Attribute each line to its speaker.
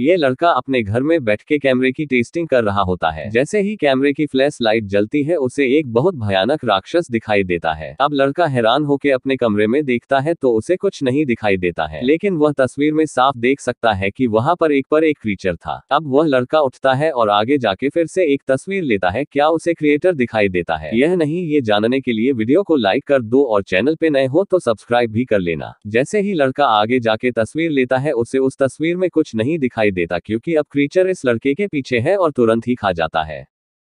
Speaker 1: ये लड़का अपने घर में बैठ के कैमरे की टेस्टिंग कर रहा होता है जैसे ही कैमरे की फ्लैश लाइट जलती है उसे एक बहुत भयानक राक्षस दिखाई देता है अब लड़का हैरान होकर अपने कमरे में देखता है तो उसे कुछ नहीं दिखाई देता है लेकिन वह तस्वीर में साफ देख सकता है की वहाँ पर एक पर एक क्रीचर था अब वह लड़का उठता है और आगे जाके फिर से एक तस्वीर लेता है क्या उसे क्रिएटर दिखाई देता है यह नहीं ये जानने के लिए वीडियो को लाइक कर दो और चैनल पे नए हो तो सब्सक्राइब भी कर लेना जैसे ही लड़का आगे जाके तस्वीर लेता है उसे उस तस्वीर में कुछ नहीं दिखाई दिखाई देता क्योंकि अब क्रीचर इस लड़के के पीछे है और तुरंत ही खा जाता है